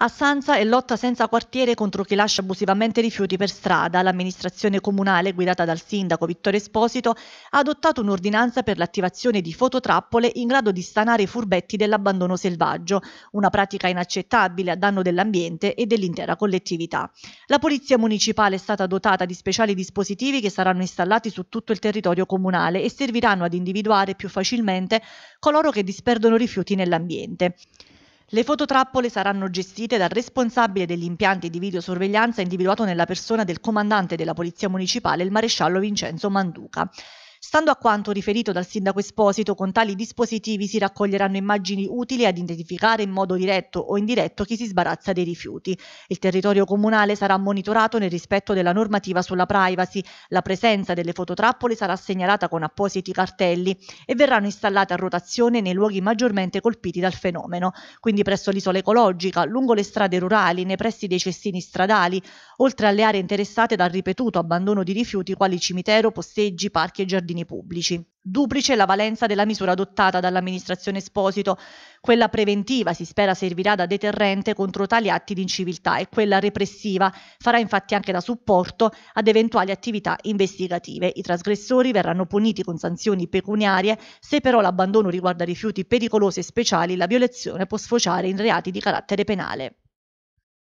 A Sanza è lotta senza quartiere contro chi lascia abusivamente rifiuti per strada. L'amministrazione comunale, guidata dal sindaco Vittorio Esposito, ha adottato un'ordinanza per l'attivazione di fototrappole in grado di stanare i furbetti dell'abbandono selvaggio, una pratica inaccettabile a danno dell'ambiente e dell'intera collettività. La polizia municipale è stata dotata di speciali dispositivi che saranno installati su tutto il territorio comunale e serviranno ad individuare più facilmente coloro che disperdono rifiuti nell'ambiente. Le fototrappole saranno gestite dal responsabile degli impianti di videosorveglianza individuato nella persona del comandante della Polizia Municipale, il maresciallo Vincenzo Manduca. Stando a quanto riferito dal sindaco Esposito, con tali dispositivi si raccoglieranno immagini utili ad identificare in modo diretto o indiretto chi si sbarazza dei rifiuti. Il territorio comunale sarà monitorato nel rispetto della normativa sulla privacy. La presenza delle fototrappole sarà segnalata con appositi cartelli e verranno installate a rotazione nei luoghi maggiormente colpiti dal fenomeno, quindi presso l'isola ecologica, lungo le strade rurali, nei pressi dei cestini stradali, oltre alle aree interessate dal ripetuto abbandono di rifiuti quali cimitero, posteggi, parchi e giardini ordini pubblici. Duplice la valenza della misura adottata dall'amministrazione Esposito. Quella preventiva si spera servirà da deterrente contro tali atti di inciviltà e quella repressiva farà infatti anche da supporto ad eventuali attività investigative. I trasgressori verranno puniti con sanzioni pecuniarie, se però l'abbandono riguarda rifiuti pericolosi e speciali, la violazione può sfociare in reati di carattere penale.